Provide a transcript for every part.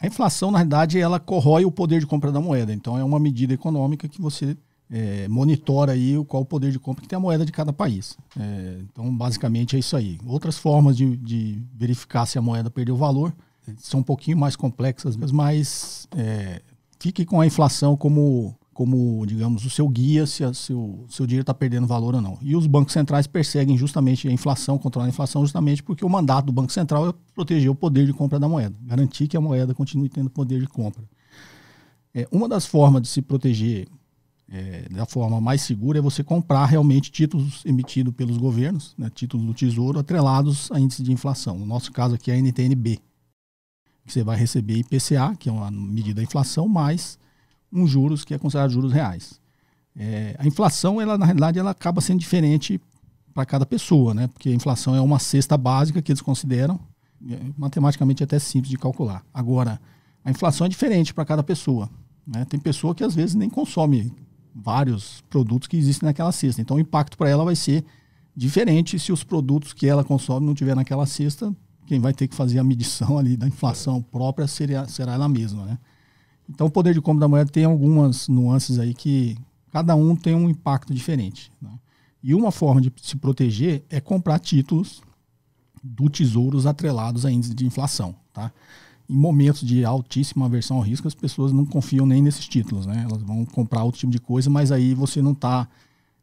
A inflação, na verdade, ela corrói o poder de compra da moeda. Então, é uma medida econômica que você é, monitora aí o qual o poder de compra que tem a moeda de cada país. É, então, basicamente, é isso aí. Outras formas de, de, verificar se a moeda perdeu valor são um pouquinho mais complexas, mas é, fique com a inflação como como, digamos, o seu guia se o seu, seu dinheiro está perdendo valor ou não. E os bancos centrais perseguem justamente a inflação, controlam a inflação, justamente porque o mandato do Banco Central é proteger o poder de compra da moeda, garantir que a moeda continue tendo poder de compra. É, uma das formas de se proteger é, da forma mais segura é você comprar realmente títulos emitidos pelos governos, né, títulos do Tesouro, atrelados a índice de inflação. No nosso caso aqui é a NTNB, que você vai receber IPCA, que é uma medida da inflação, mais um juros que é considerado juros reais. É, a inflação, ela, na realidade, ela acaba sendo diferente para cada pessoa, né? Porque a inflação é uma cesta básica que eles consideram, é, matematicamente até simples de calcular. Agora, a inflação é diferente para cada pessoa. Né? Tem pessoa que às vezes nem consome vários produtos que existem naquela cesta. Então, o impacto para ela vai ser diferente se os produtos que ela consome não tiver naquela cesta. Quem vai ter que fazer a medição ali da inflação é. própria seria, será ela mesma, né? Então, o poder de compra da moeda tem algumas nuances aí que cada um tem um impacto diferente. Né? E uma forma de se proteger é comprar títulos do tesouros atrelados a índices de inflação. Tá? Em momentos de altíssima aversão ao risco, as pessoas não confiam nem nesses títulos. Né? Elas vão comprar outro tipo de coisa, mas aí você não está,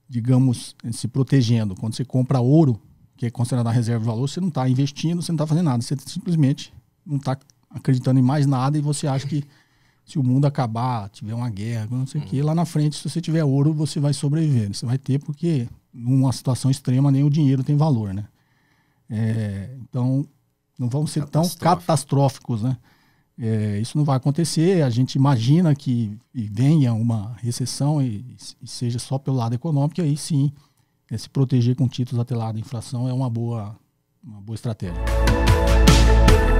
digamos, eh, se protegendo. Quando você compra ouro, que é considerado a reserva de valor, você não está investindo, você não está fazendo nada. Você simplesmente não está acreditando em mais nada e você acha que se o mundo acabar, tiver uma guerra, não sei o quê, que, uhum. lá na frente, se você tiver ouro, você vai sobreviver. Você vai ter, porque numa situação extrema nem o dinheiro tem valor, né? É, então, não vamos ser tão catastróficos, né? É, isso não vai acontecer. A gente imagina que venha uma recessão e, e seja só pelo lado econômico, e aí sim, é, se proteger com títulos até lá da inflação é uma boa, uma boa estratégia.